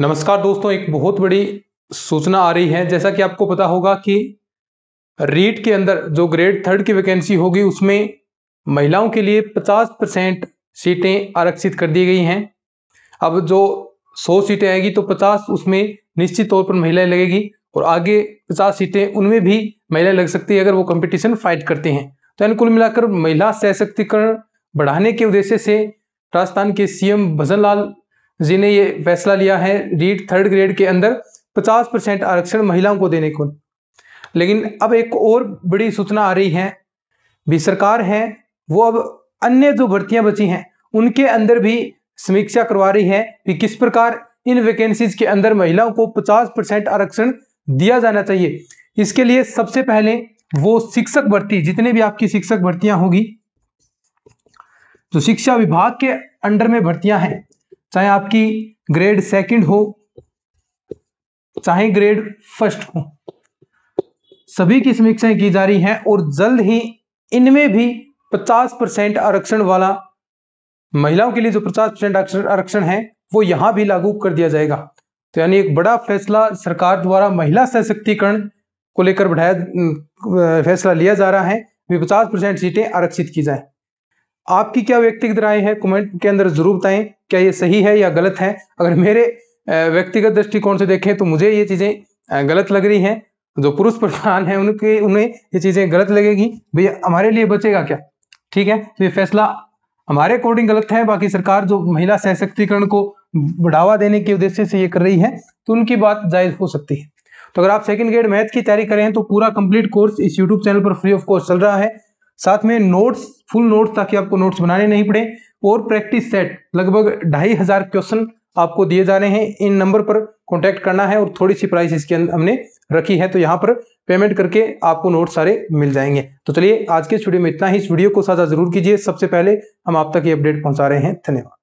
नमस्कार दोस्तों एक बहुत बड़ी सूचना आ रही है जैसा कि आपको पता होगा कि रीट के अंदर जो ग्रेड थर्ड की वैकेंसी होगी उसमें महिलाओं के लिए 50 परसेंट सीटें आरक्षित कर दी गई हैं अब जो 100 सीटें आएगी तो 50 उसमें निश्चित तौर पर महिलाएं लगेगी और आगे 50 सीटें उनमें भी महिलाएं लग सकती है अगर वो कंपटीशन फाइट करते हैं तो यानी कुल मिलाकर महिला सशक्तिकरण बढ़ाने के उद्देश्य से राजस्थान के सीएम भजन लाल जिन्हें ये फैसला लिया है रीट थर्ड ग्रेड के अंदर 50 परसेंट आरक्षण महिलाओं को देने को लेकिन अब एक और बड़ी सूचना आ रही है भी सरकार है वो अब अन्य जो भर्तियां बची हैं उनके अंदर भी समीक्षा करवा रही है कि किस प्रकार इन वैकेंसीज के अंदर महिलाओं को 50 परसेंट आरक्षण दिया जाना चाहिए इसके लिए सबसे पहले वो शिक्षक भर्ती जितने भी आपकी शिक्षक भर्तियां होगी जो शिक्षा विभाग के अंडर में भर्तियां हैं चाहे आपकी ग्रेड सेकंड हो चाहे ग्रेड फर्स्ट हो सभी की समीक्षाएं की जा रही हैं और जल्द ही इनमें भी 50 परसेंट आरक्षण वाला महिलाओं के लिए जो 50 परसेंट आरक्षण है वो यहां भी लागू कर दिया जाएगा तो यानी एक बड़ा फैसला सरकार द्वारा महिला सशक्तिकरण को लेकर बढ़ाया फैसला लिया जा रहा है भी पचास परसेंट सीटें आरक्षित की जाए आपकी क्या व्यक्तिगत राय है कमेंट के अंदर जरूर बताएं क्या ये सही है या गलत है अगर मेरे व्यक्तिगत दृष्टिकोण से देखें तो मुझे ये चीज़ें गलत लग रही हैं जो पुरुष प्रधान है उनके उन्हें ये चीज़ें गलत लगेगी भैया हमारे लिए बचेगा क्या ठीक है तो ये फैसला हमारे अकॉर्डिंग गलत है बाकी सरकार जो महिला सशक्तिकरण को बढ़ावा देने के उद्देश्य से ये कर रही है तो उनकी बात जायज हो सकती है तो अगर आप सेकंड ग्रेड मैथ की तैयारी करें तो पूरा कंप्लीट कोर्स इस यूट्यूब चैनल पर फ्री ऑफ कॉस्ट चल रहा है साथ में नोट्स फुल नोट्स ताकि आपको नोट्स बनाने नहीं पड़े और प्रैक्टिस सेट लगभग ढाई हजार क्वेश्चन आपको दिए जा रहे हैं इन नंबर पर कॉन्टैक्ट करना है और थोड़ी सी प्राइस इसके अंदर हमने रखी है तो यहाँ पर पेमेंट करके आपको नोट सारे मिल जाएंगे तो चलिए आज के स्टूडियो में इतना ही इस वीडियो को साझा जरूर कीजिए सबसे पहले हम आप तक ये अपडेट पहुंचा रहे हैं धन्यवाद